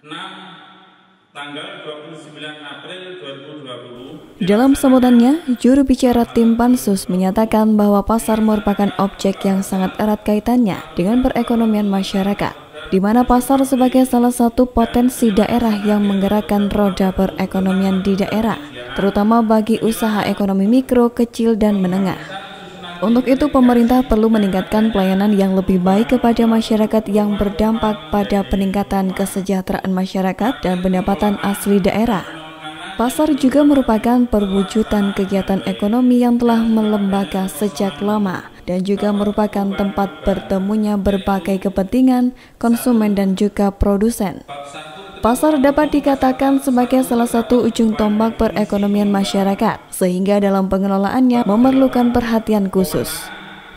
6 tanggal 29 April 2020. Dalam sambutannya, juru bicara tim Pansus menyatakan bahwa pasar merupakan objek yang sangat erat kaitannya dengan perekonomian masyarakat, di mana pasar sebagai salah satu potensi daerah yang menggerakkan roda perekonomian di daerah, terutama bagi usaha ekonomi mikro, kecil, dan menengah. Untuk itu, pemerintah perlu meningkatkan pelayanan yang lebih baik kepada masyarakat yang berdampak pada peningkatan kesejahteraan masyarakat dan pendapatan asli daerah. Pasar juga merupakan perwujudan kegiatan ekonomi yang telah melembaga sejak lama dan juga merupakan tempat bertemunya berbagai kepentingan konsumen dan juga produsen. Pasar dapat dikatakan sebagai salah satu ujung tombak perekonomian masyarakat, sehingga dalam pengelolaannya memerlukan perhatian khusus.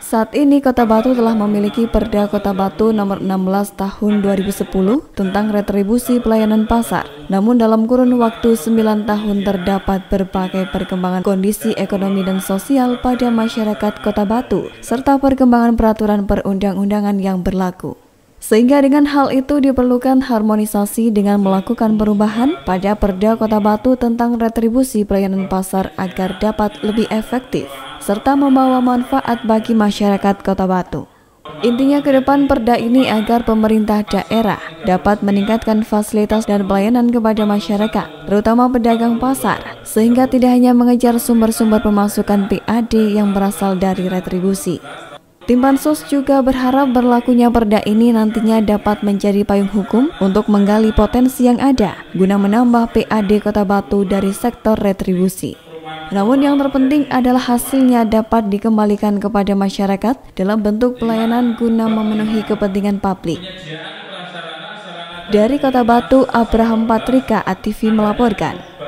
Saat ini Kota Batu telah memiliki Perda Kota Batu nomor 16 tahun 2010 tentang retribusi pelayanan pasar. Namun dalam kurun waktu 9 tahun terdapat berbagai perkembangan kondisi ekonomi dan sosial pada masyarakat Kota Batu serta perkembangan peraturan perundang-undangan yang berlaku. Sehingga dengan hal itu diperlukan harmonisasi dengan melakukan perubahan pada Perda Kota Batu tentang retribusi pelayanan pasar agar dapat lebih efektif serta membawa manfaat bagi masyarakat Kota Batu. Intinya ke depan perda ini agar pemerintah daerah dapat meningkatkan fasilitas dan pelayanan kepada masyarakat, terutama pedagang pasar, sehingga tidak hanya mengejar sumber-sumber pemasukan PAD yang berasal dari retribusi, Tim Pansus juga berharap berlakunya perda ini nantinya dapat menjadi payung hukum untuk menggali potensi yang ada guna menambah PAD Kota Batu dari sektor retribusi. Namun yang terpenting adalah hasilnya dapat dikembalikan kepada masyarakat dalam bentuk pelayanan guna memenuhi kepentingan publik. Dari Kota Batu, Abraham Patrika, ATV melaporkan.